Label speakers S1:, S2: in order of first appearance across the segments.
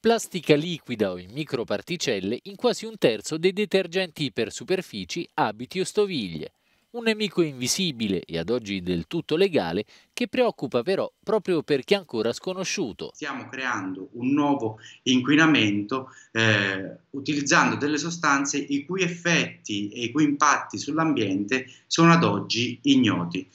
S1: plastica liquida o in microparticelle in quasi un terzo dei detergenti per superfici, abiti o stoviglie. Un nemico invisibile e ad oggi del tutto legale che preoccupa però proprio perché ancora sconosciuto.
S2: Stiamo creando un nuovo inquinamento eh, utilizzando delle sostanze i cui effetti e i cui impatti sull'ambiente sono ad oggi
S1: ignoti.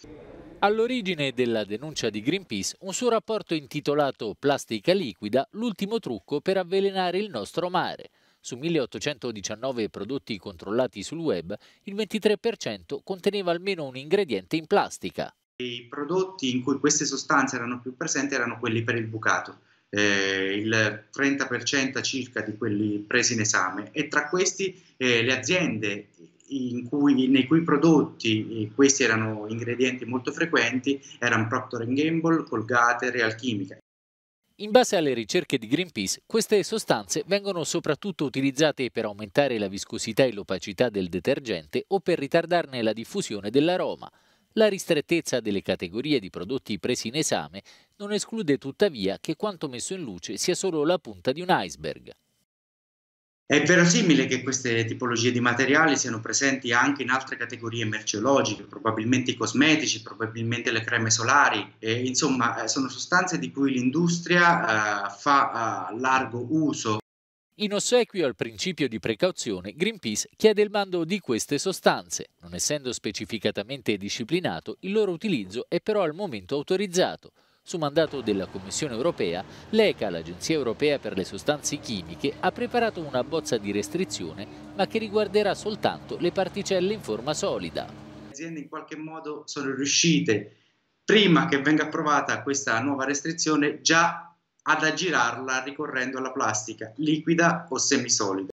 S1: All'origine della denuncia di Greenpeace un suo rapporto intitolato Plastica liquida, l'ultimo trucco per avvelenare il nostro mare. Su 1819 prodotti controllati sul web, il 23% conteneva almeno un ingrediente in plastica.
S2: I prodotti in cui queste sostanze erano più presenti erano quelli per il bucato, eh, il 30% circa di quelli presi in esame e tra questi eh, le aziende cui, nei cui prodotti eh, questi erano ingredienti molto frequenti erano Procter Gamble, Colgate, Real Chimica.
S1: In base alle ricerche di Greenpeace, queste sostanze vengono soprattutto utilizzate per aumentare la viscosità e l'opacità del detergente o per ritardarne la diffusione dell'aroma. La ristrettezza delle categorie di prodotti presi in esame non esclude tuttavia che quanto messo in luce sia solo la punta di un iceberg.
S2: È verosimile che queste tipologie di materiali siano presenti anche in altre categorie merceologiche, probabilmente i cosmetici, probabilmente le creme solari, e, insomma eh, sono sostanze di cui
S1: l'industria eh, fa eh, largo uso. In ossequio al principio di precauzione, Greenpeace chiede il mando di queste sostanze. Non essendo specificatamente disciplinato, il loro utilizzo è però al momento autorizzato. Su mandato della Commissione europea, l'ECA, l'Agenzia europea per le sostanze chimiche, ha preparato una bozza di restrizione, ma che riguarderà soltanto le particelle in forma solida. Le aziende in qualche modo
S2: sono riuscite, prima che venga approvata questa nuova restrizione, già ad aggirarla ricorrendo alla plastica liquida o semisolida.